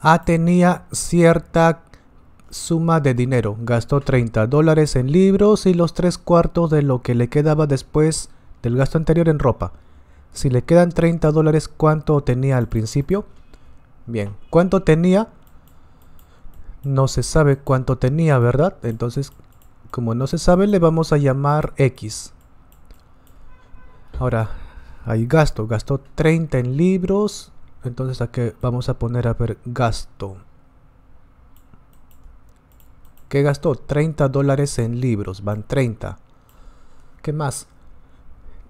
A ah, tenía cierta suma de dinero. Gastó 30 dólares en libros y los tres cuartos de lo que le quedaba después del gasto anterior en ropa. Si le quedan 30 dólares, ¿cuánto tenía al principio? Bien, ¿cuánto tenía? No se sabe cuánto tenía, ¿verdad? Entonces, como no se sabe, le vamos a llamar X. Ahora, hay gasto. Gastó 30 en libros entonces aquí vamos a poner a ver gasto ¿Qué gastó? 30 dólares en libros, van 30. ¿Qué más?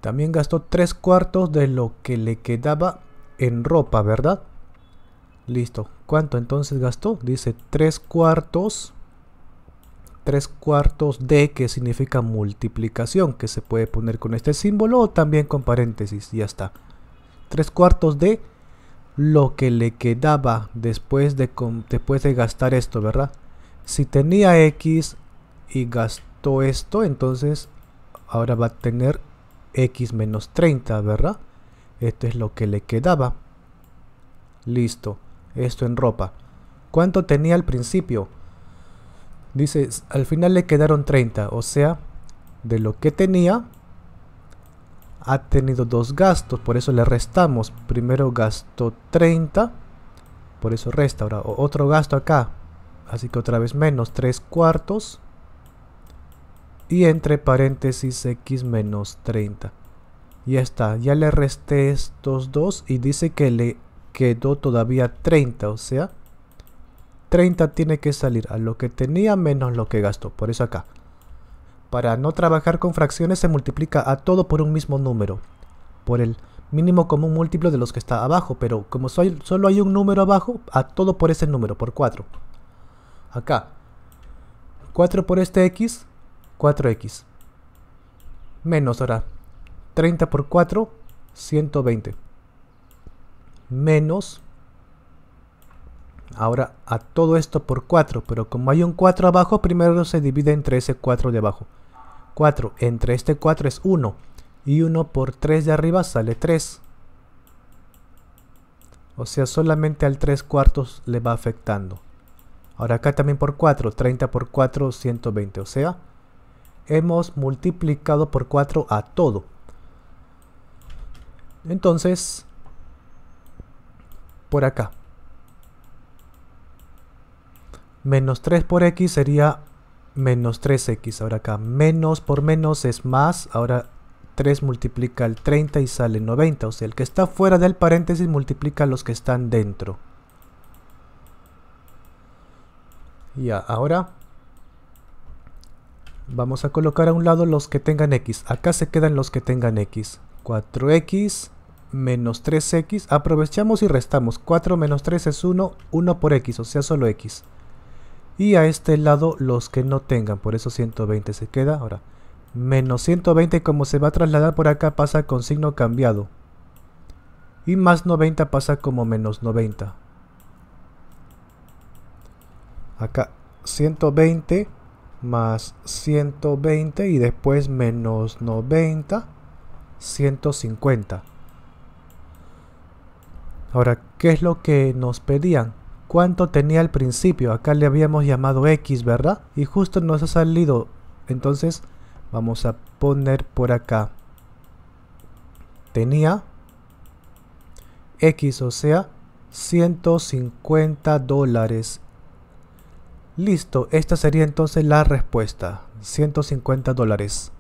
También gastó 3 cuartos de lo que le quedaba en ropa, ¿verdad? Listo. ¿Cuánto entonces gastó? Dice 3 cuartos. 3 cuartos de que significa multiplicación, que se puede poner con este símbolo o también con paréntesis, ya está. 3 cuartos de lo que le quedaba después de, gastar esto, ¿verdad? Si tenía X y gastó esto, entonces ahora va a tener X menos 30, ¿verdad? Esto es lo que le quedaba. Listo, esto en ropa. ¿Cuánto tenía al principio? Dice, al final le quedaron 30, o sea, de lo que tenía, ha tenido dos gastos, por eso le restamos. Primero gastó 30, por eso resta. Ahora otro gasto acá, así que otra vez menos 3 cuartos. Y entre paréntesis x menos 30. Ya está, ya le resté estos dos y dice que le quedó todavía 30, o sea, 30 tiene que salir a lo que tenía menos lo que gastó, por eso acá. Para no trabajar con fracciones se multiplica a todo por un mismo número, por el mínimo común múltiplo de los que está abajo, pero como solo hay un número abajo, a todo por ese número, por 4. Acá, 4 por este x, 4x. Menos ahora, 30 por 4, 120. Menos, ahora a todo esto por 4, pero como hay un 4 abajo, primero se divide entre ese 4 de abajo. 4. Entre este 4 es 1. Y 1 por 3 de arriba sale 3. O sea, solamente al 3 cuartos le va afectando. Ahora acá también por 4. 30 por 4, 120. O sea, hemos multiplicado por 4 a todo. Entonces, por acá. Menos 3 por x sería menos 3x. Ahora acá, menos por menos es más. Ahora 3 multiplica el 30 y sale 90. O sea, el que está fuera del paréntesis multiplica los que están dentro. Ya, ahora vamos a colocar a un lado los que tengan x. Acá se quedan los que tengan x. 4x menos 3x. Aprovechamos y restamos. 4 menos 3 es 1, 1 por x, o sea solo x y a este lado los que no tengan, por eso 120 se queda, ahora menos 120 como se va a trasladar por acá pasa con signo cambiado y más 90 pasa como menos 90 acá 120 más 120 y después menos 90 150 ahora qué es lo que nos pedían cuánto tenía al principio. Acá le habíamos llamado X, ¿verdad? Y justo nos ha salido. Entonces vamos a poner por acá. Tenía X, o sea, 150 dólares. Listo, esta sería entonces la respuesta. 150 dólares.